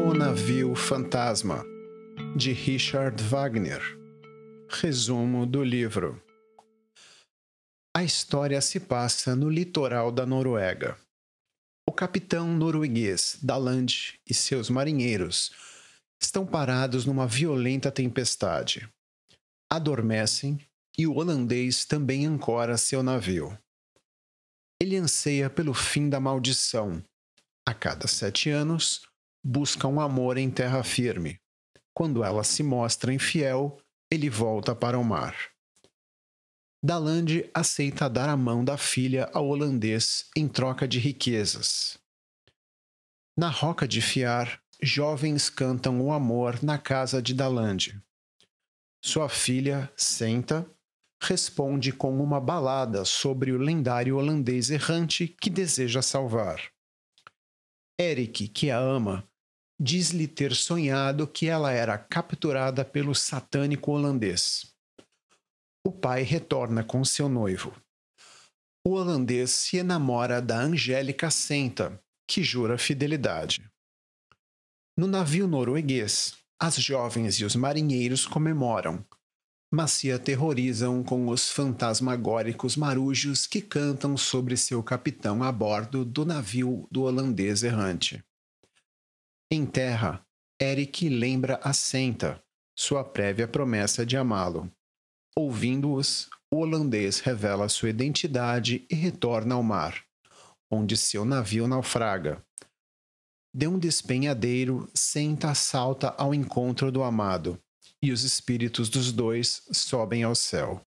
O Navio Fantasma, de Richard Wagner. Resumo do livro. A história se passa no litoral da Noruega. O capitão norueguês Daland e seus marinheiros estão parados numa violenta tempestade. Adormecem e o holandês também ancora seu navio. Ele anseia pelo fim da maldição. A cada sete anos, busca um amor em terra firme. Quando ela se mostra infiel, ele volta para o mar. Dalande aceita dar a mão da filha ao holandês em troca de riquezas. Na Roca de Fiar, jovens cantam o amor na casa de Dalande. Sua filha, senta, responde com uma balada sobre o lendário holandês errante que deseja salvar. Eric, que a ama, diz-lhe ter sonhado que ela era capturada pelo satânico holandês. O pai retorna com seu noivo. O holandês se enamora da Angélica Senta, que jura fidelidade. No navio norueguês, as jovens e os marinheiros comemoram, mas se aterrorizam com os fantasmagóricos marujos que cantam sobre seu capitão a bordo do navio do holandês errante. Em terra, Eric lembra a Senta, sua prévia promessa de amá-lo. Ouvindo-os, o holandês revela sua identidade e retorna ao mar, onde seu navio naufraga. De um despenhadeiro, Senta salta ao encontro do amado e os espíritos dos dois sobem ao céu.